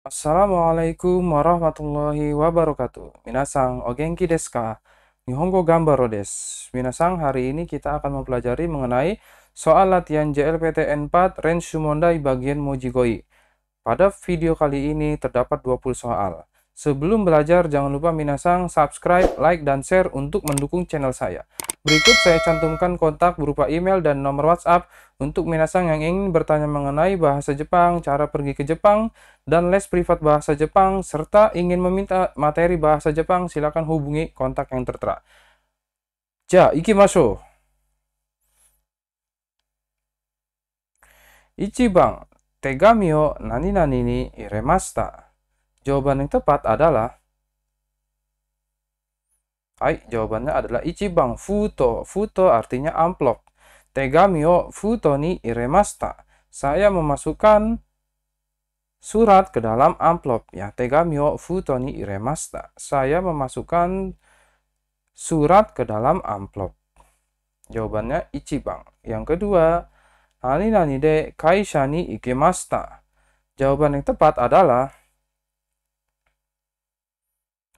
Assalamualaikum warahmatullahi wabarakatuh. Minasang, ogenki deska. desu ka? Nihongo gambaro desu. Minasang, hari ini kita akan mempelajari mengenai soal latihan JLPT n 4 Range Shumondai bagian Mojigoi. Pada video kali ini terdapat 20 soal. Sebelum belajar, jangan lupa Minasang subscribe, like, dan share untuk mendukung channel saya. Berikut saya cantumkan kontak berupa email dan nomor WhatsApp untuk Minasang yang ingin bertanya mengenai bahasa Jepang, cara pergi ke Jepang, dan les privat bahasa Jepang, serta ingin meminta materi bahasa Jepang, silakan hubungi kontak yang tertera. Ja, ikimashou! Ichiban, tegami wo nani-nani ni iremashita. Jawaban yang tepat adalah Hai, jawabannya adalah Ichibang futo. Futo artinya amplop. Tegami o futo ni iremasta. Saya memasukkan surat ke dalam amplop. Ya, tegami o futo ni iremasta. Saya memasukkan surat ke dalam amplop. Jawabannya Ichibang. Yang kedua, nani nani de kaisha ni ikemasta. Jawaban yang tepat adalah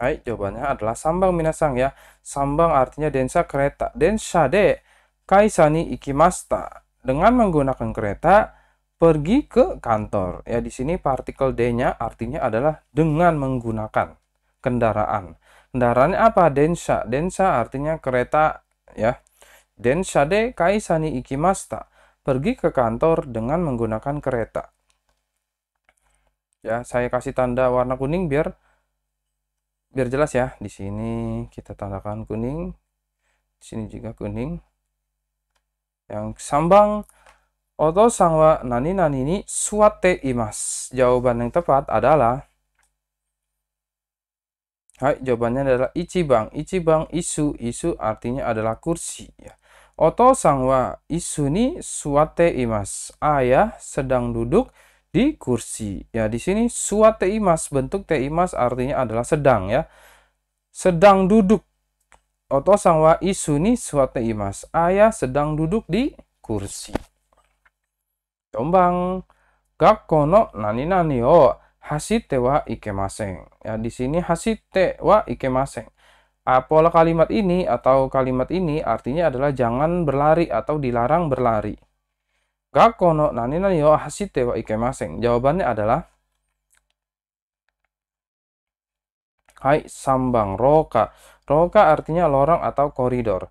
Baik, jawabannya adalah sambang minasang ya. Sambang artinya densa kereta. Densa de kaisani ikimasta. Dengan menggunakan kereta, pergi ke kantor. Ya, di sini partikel D-nya artinya adalah dengan menggunakan kendaraan. Kendaraannya apa? Densa. Densa artinya kereta ya. Densa de kaisani ikimasta. Pergi ke kantor dengan menggunakan kereta. Ya, saya kasih tanda warna kuning biar biar jelas ya di sini kita tandakan kuning di sini juga kuning yang sambang oto sangwa nani nani ini suate imas jawaban yang tepat adalah Hai, jawabannya adalah ichibang. Ichibang isu. Isu artinya adalah kursi. Ya. Oto sangwa isu ni suate imas. Ayah sedang duduk di kursi. Ya, di sini suat Mas, bentuk ti mas artinya adalah sedang ya. Sedang duduk. Oto sangwa isuni suat Mas. Ayah sedang duduk di kursi. Jombang. Gak kono nani nani o hasite wa ikemaseng. Ya, di sini hasite wa ikemaseng. maseng apola kalimat ini atau kalimat ini artinya adalah jangan berlari atau dilarang berlari nani nani jawabannya adalah Hai, sambang roka. Roka artinya lorong atau koridor.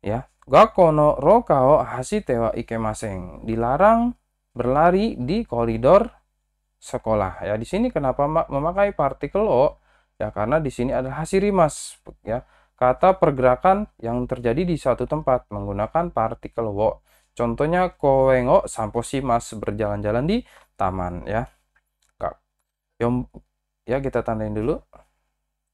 Ya, gakko no roka o hasite wa ikemaseng. Dilarang berlari di koridor sekolah. Ya, di sini kenapa memakai partikel o? Ya, karena di sini ada hasirimas, ya. Kata pergerakan yang terjadi di satu tempat menggunakan partikel wo. Contohnya koengo mas berjalan-jalan di taman ya. Kak. Yom, ya kita tandain dulu.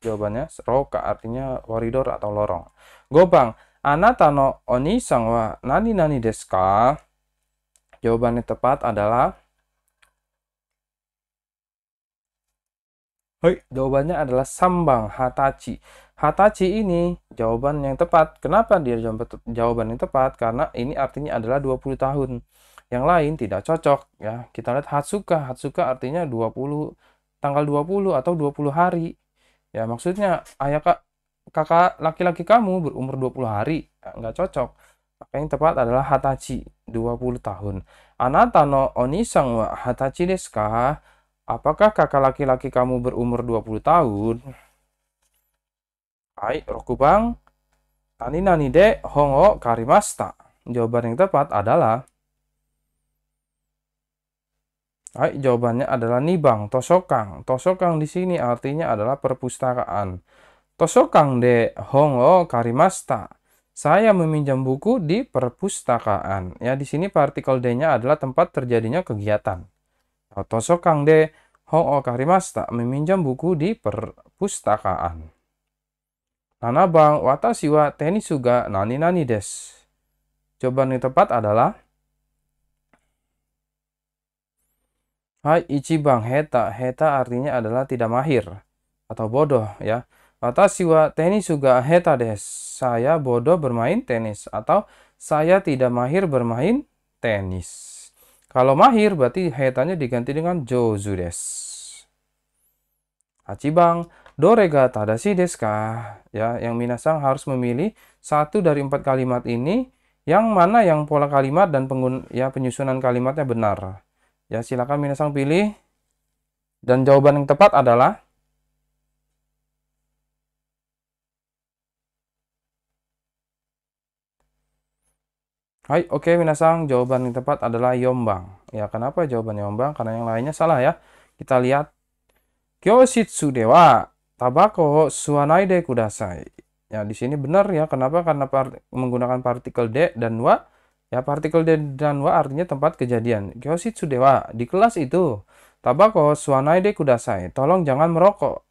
Jawabannya roka artinya koridor atau lorong. Gobang, anata no oni sang wa nani nani deska. Jawabannya tepat adalah Hei, jawabannya adalah sambang hatachi. Hatachi ini jawaban yang tepat. Kenapa dia jawaban yang tepat? Karena ini artinya adalah 20 tahun. Yang lain tidak cocok ya. Kita lihat Hatsuka. Hatsuka artinya 20 tanggal 20 atau 20 hari. Ya, maksudnya ayah kak, kakak laki-laki kamu berumur 20 hari. Ya, nggak cocok. Maka yang tepat adalah Hatachi, 20 tahun. Anata no onisang wa Hatachi desu Apakah kakak laki-laki kamu berumur 20 tahun? Hai, rokubang tani nani de hongo karimasta. Jawaban yang tepat adalah Hai, jawabannya adalah nibang tosokang. Tosokang di sini artinya adalah perpustakaan. Tosokang de hongo karimasta. Saya meminjam buku di perpustakaan. Ya, di sini partikel D-nya adalah tempat terjadinya kegiatan. Tosokang de hongo karimasta meminjam buku di perpustakaan. Nanabang watashi wa tenisu ga nani nani des. Jawaban yang tepat adalah Hai ichiban heta. Heta artinya adalah tidak mahir atau bodoh ya. Watashi wa tenisu ga heta des. Saya bodoh bermain tenis atau saya tidak mahir bermain tenis. Kalau mahir berarti hetanya diganti dengan jozu des. Hachibang Dorega Tada si ka? Ya, yang minasang harus memilih satu dari empat kalimat ini yang mana yang pola kalimat dan pengguna, ya penyusunan kalimatnya benar. Ya, silakan minasang pilih. Dan jawaban yang tepat adalah Hai, oke okay, minasang, jawaban yang tepat adalah yombang. Ya, kenapa jawaban yombang? Karena yang lainnya salah ya. Kita lihat Kyoshitsu dewa tabako suanai de kudasai. Ya, di sini benar ya. Kenapa? Karena par menggunakan partikel de dan wa. Ya, partikel de dan wa artinya tempat kejadian. Kyoshitsu dewa, di kelas itu. Tabako suanai de kudasai. Tolong jangan merokok.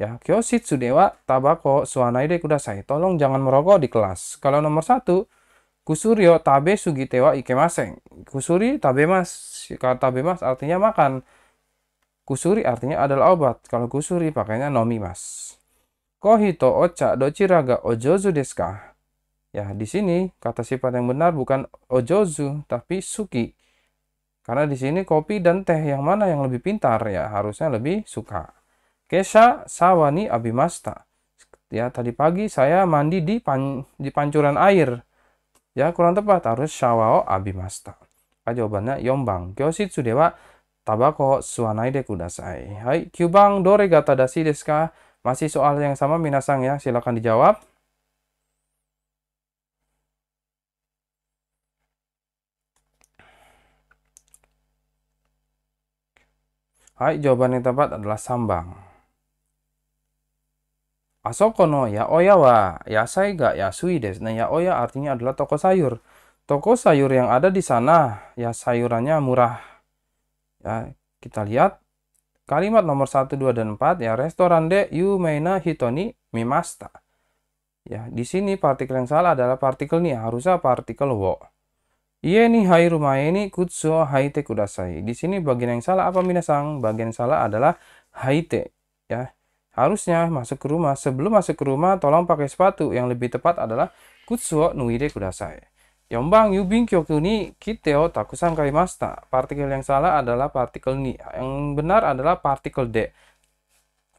Ya, kyoshitsu dewa, tabako suanai de kudasai. Tolong jangan merokok di kelas. Kalau nomor satu, kusuri tabe sugitewa ikemaseng. Kusuri tabe mas. Kata tabe mas artinya makan. Kusuri artinya adalah obat. Kalau kusuri pakainya nomi mas. Kohito ocha dochiraga ojozu deska. Ya, di sini kata sifat yang benar bukan ojozu tapi suki. Karena di sini kopi dan teh yang mana yang lebih pintar ya, harusnya lebih suka. Kesha sawani abimasta. Ya, tadi pagi saya mandi di pan, di pancuran air. Ya, kurang tepat harus shawao abimasta. jawabannya yombang. Kyoshitsu dewa suanai Hai, tabako gata dasi deska. Masih soal yang sama, minasang ya. Silakan dijawab. Hai, jawaban yang tepat adalah sambang. Asoko no ya oya wa yasai ga ya des. Nah Ya oya artinya adalah toko sayur. Toko sayur yang ada di sana, ya sayurannya murah Ya, kita lihat kalimat nomor 1, 2, dan 4 ya restoran de yumeina hitoni mimasta. Ya, di sini partikel yang salah adalah partikel ni, harusnya partikel wo. iya ini hai rumah ini kutsu haite kudasai. Di sini bagian yang salah apa minasang? Bagian yang salah adalah haite. Ya, harusnya masuk ke rumah. Sebelum masuk ke rumah, tolong pakai sepatu. Yang lebih tepat adalah kutsu nuide kudasai. Yombang Yubing Kyoku ni kiteo takusan kaimasta. Partikel yang salah adalah partikel ni. Yang benar adalah partikel de.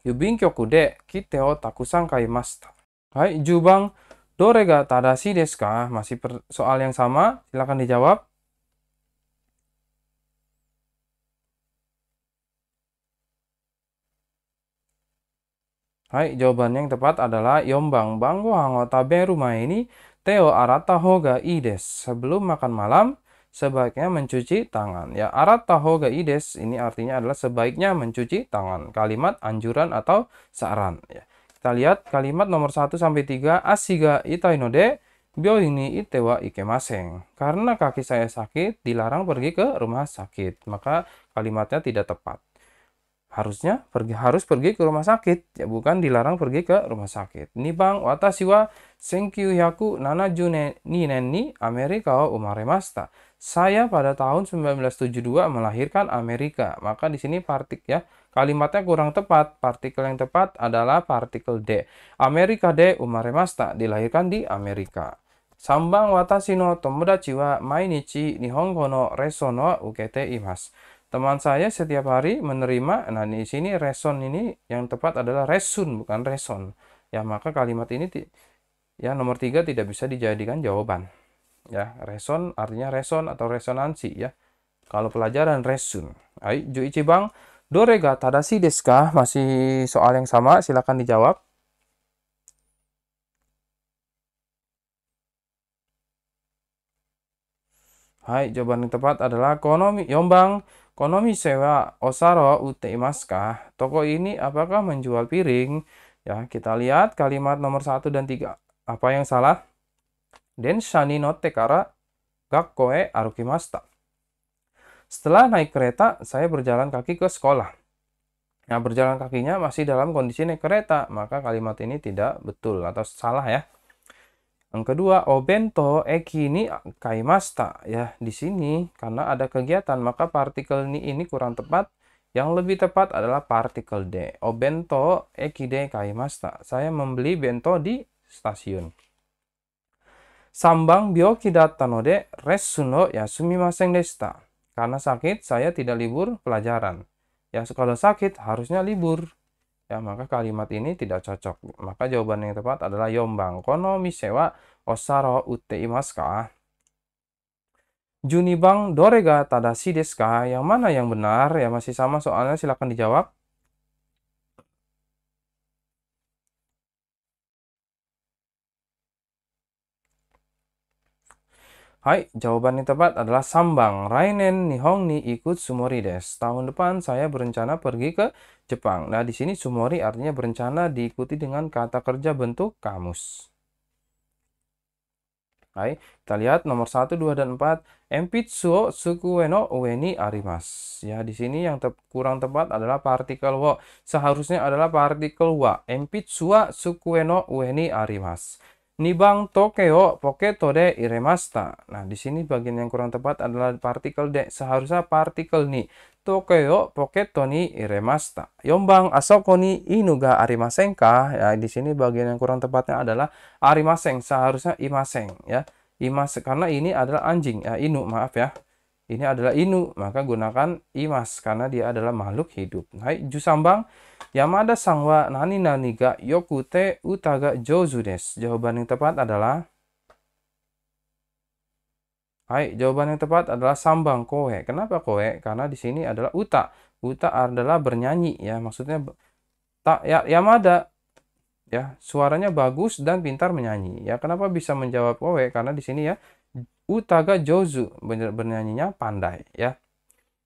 Yubing Kyoku de kiteo takusan kaimasta. Hai, jubang dorega tadashi desu Masih soal yang sama, silakan dijawab. Hai, jawaban yang tepat adalah Yombang Banggo Hango Tabe Rumah ini Teo arata hoga ides. Sebelum makan malam, sebaiknya mencuci tangan. Ya, arata hoga ides ini artinya adalah sebaiknya mencuci tangan. Kalimat anjuran atau saran. Ya. Kita lihat kalimat nomor 1 sampai 3 asiga itainode bio ini itewa ikemaseng. Karena kaki saya sakit, dilarang pergi ke rumah sakit. Maka kalimatnya tidak tepat harusnya pergi harus pergi ke rumah sakit ya bukan dilarang pergi ke rumah sakit ni bang watashi wa nana june ni Amerika wa umaremasta saya pada tahun 1972 melahirkan Amerika maka di sini partik ya kalimatnya kurang tepat partikel yang tepat adalah partikel de Amerika de umaremasta dilahirkan di Amerika Sambang mainichi nihongo no 3番私の友達は毎日日本語のレッスンを受けています。teman saya setiap hari menerima nah di sini reson ini yang tepat adalah resun bukan reson ya maka kalimat ini ya nomor tiga tidak bisa dijadikan jawaban ya reson artinya reson atau resonansi ya kalau pelajaran resun ayo Juici bang Dorega tadasi deska deska masih soal yang sama silakan dijawab Hai, jawaban yang tepat adalah ekonomi. yombang Konomi sewa Osaro ute Toko ini apakah menjual piring? Ya, kita lihat kalimat nomor 1 dan 3. Apa yang salah? Densha ni notte kara gakko e arukimasta Setelah naik kereta, saya berjalan kaki ke sekolah. Nah, berjalan kakinya masih dalam kondisi naik kereta, maka kalimat ini tidak betul atau salah ya. Yang kedua, obento oh, eki eh, ini kaimasta ya di sini karena ada kegiatan maka partikel ni ini kurang tepat. Yang lebih tepat adalah partikel de Obento oh, eki eh, de kaimasta. Saya membeli bento di stasiun. Sambang bioki datano de resuno ya sumimasen desta. Karena sakit saya tidak libur pelajaran. Ya kalau sakit harusnya libur ya maka kalimat ini tidak cocok maka jawaban yang tepat adalah yombang kono misewa osaro ute imaska junibang dorega Tadasideska yang mana yang benar ya masih sama soalnya silakan dijawab Hai, jawaban yang tepat adalah Sambang Rainen nihong ni ikut Sumori des. Tahun depan saya berencana pergi ke Jepang. Nah, di sini Sumori artinya berencana diikuti dengan kata kerja bentuk kamus. Hai, kita lihat nomor 1, 2, dan 4. Empitsuo sukueno weni arimas. Ya, di sini yang te kurang tepat adalah partikel wo. Seharusnya adalah partikel wa. suku sukueno weni arimas. Nibang tokeo poketo de iremasta. Nah, di sini bagian yang kurang tepat adalah partikel de. Seharusnya partikel ni. Tokyo poketo ni iremasta. Yombang asoko ni inuga arimasenka. Ya, di sini bagian yang kurang tepatnya adalah arimaseng Seharusnya imaseng ya. Imas karena ini adalah anjing ya, inu maaf ya ini adalah inu, maka gunakan imas karena dia adalah makhluk hidup. Hai jusambang yamada sangwa nani nani ga yokute utaga jozudes. Jawaban yang tepat adalah Hai, jawaban yang tepat adalah sambang koe. Kenapa koe? Karena di sini adalah uta. Uta adalah bernyanyi ya, maksudnya tak ya, Yamada ya, suaranya bagus dan pintar menyanyi. Ya, kenapa bisa menjawab koe? Karena di sini ya Utaga Jozu bener bernyanyinya pandai ya.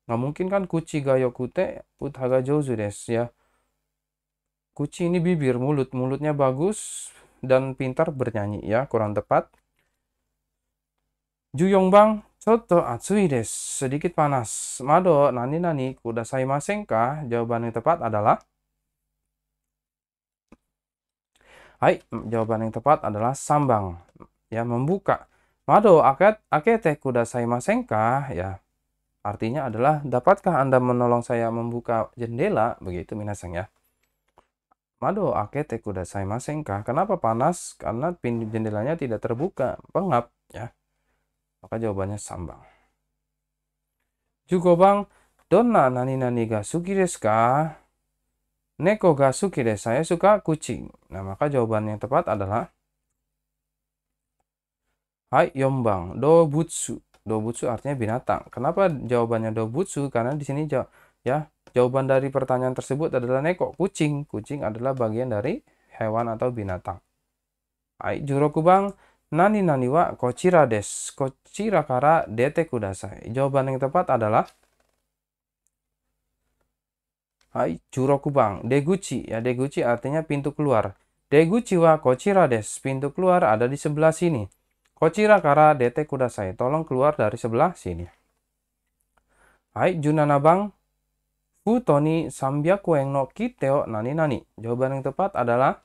Nggak mungkin kan kuci kute Utaga Jozu des ya. Kuci ini bibir mulut, mulutnya bagus dan pintar bernyanyi ya, kurang tepat. Juyongbang Soto atsui des, sedikit panas. Mado nani nani kudasai masengka? Jawaban yang tepat adalah Hai, jawaban yang tepat adalah sambang. Ya, membuka. Mado akete kudasai masengkah ya artinya adalah dapatkah Anda menolong saya membuka jendela begitu minasang ya. Mado akete kudasai masengkah. Kenapa panas? Karena pintu jendelanya tidak terbuka, pengap ya. Maka jawabannya sambang. Juga bang, dona nani nani ga suki Neko ga suki Saya suka kucing. Nah, maka jawaban yang tepat adalah Hai Yombang, Dobutsu. Dobutsu artinya binatang. Kenapa jawabannya Dobutsu? Karena di sini jaw ya, jawaban dari pertanyaan tersebut adalah neko, kucing. Kucing adalah bagian dari hewan atau binatang. Hai Jurokubang, nani nani wa kochira des. Kochira kara dete kudasai. Jawaban yang tepat adalah Hai Jurokubang, Deguchi. Ya, Deguchi artinya pintu keluar. Deguchi wa kochira des. Pintu keluar ada di sebelah sini. Kochirakara dete saya, Tolong keluar dari sebelah sini. Hai junana Junanabang. Futoni sambyakueng no kiteo nani nani. Jawaban yang tepat adalah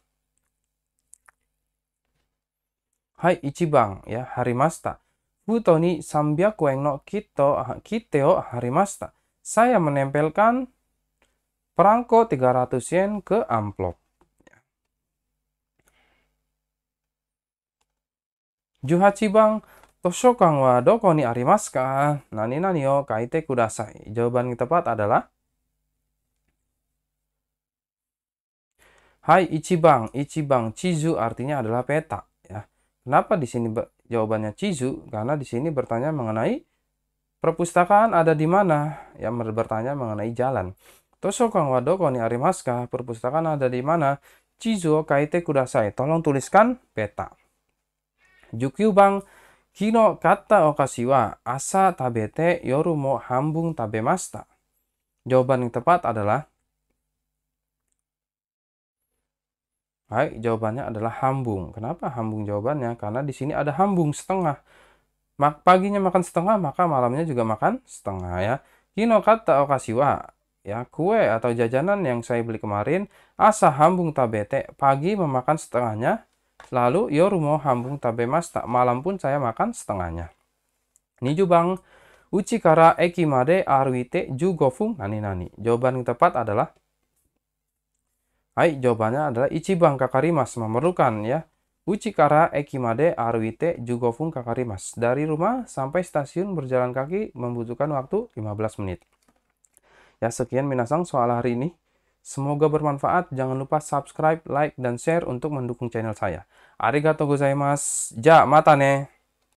Hai Ichibang ya Hari harimasta. Futoni sambyakueng no kito ah, kiteo harimasta. Saya menempelkan perangko 300 yen ke amplop. Juhachibang Toshokan wa doko ni arimasu ka? Nani nani yo kaite kudasai. Jawaban yang tepat adalah Hai Ichibang, Ichibang Chizu artinya adalah peta ya. Kenapa di sini jawabannya Chizu? Karena di sini bertanya mengenai perpustakaan ada di mana? Ya bertanya mengenai jalan. Toshokan wa doko ni arimasu ka? Perpustakaan ada di mana? Chizu kaite kudasai. Tolong tuliskan peta kino kata okasiwa asa tabete yoru mo hambung Jukyu bang, tabemasta. Jawaban yang tepat adalah Hai, jawabannya adalah hambung. Kenapa hambung jawabannya? Karena di sini ada hambung setengah. Mak paginya makan setengah, maka malamnya juga makan setengah ya. Kino kata okasiwa, ya kue atau jajanan yang saya beli kemarin, asa hambung tabete, pagi memakan setengahnya, Lalu yo rumah hambung tabe mas tak malam pun saya makan setengahnya. uci kara ekimade aruite jugofung nani nani. Jawaban yang tepat adalah Hai, jawabannya adalah bang kakarimas memerlukan ya. Uci kara ekimade aruite jugofung kakarimas. Dari rumah sampai stasiun berjalan kaki membutuhkan waktu 15 menit. Ya sekian minasang soal hari ini. Semoga bermanfaat. Jangan lupa subscribe, like, dan share untuk mendukung channel saya. Arigatou gozaimasu. Ja, mata ne.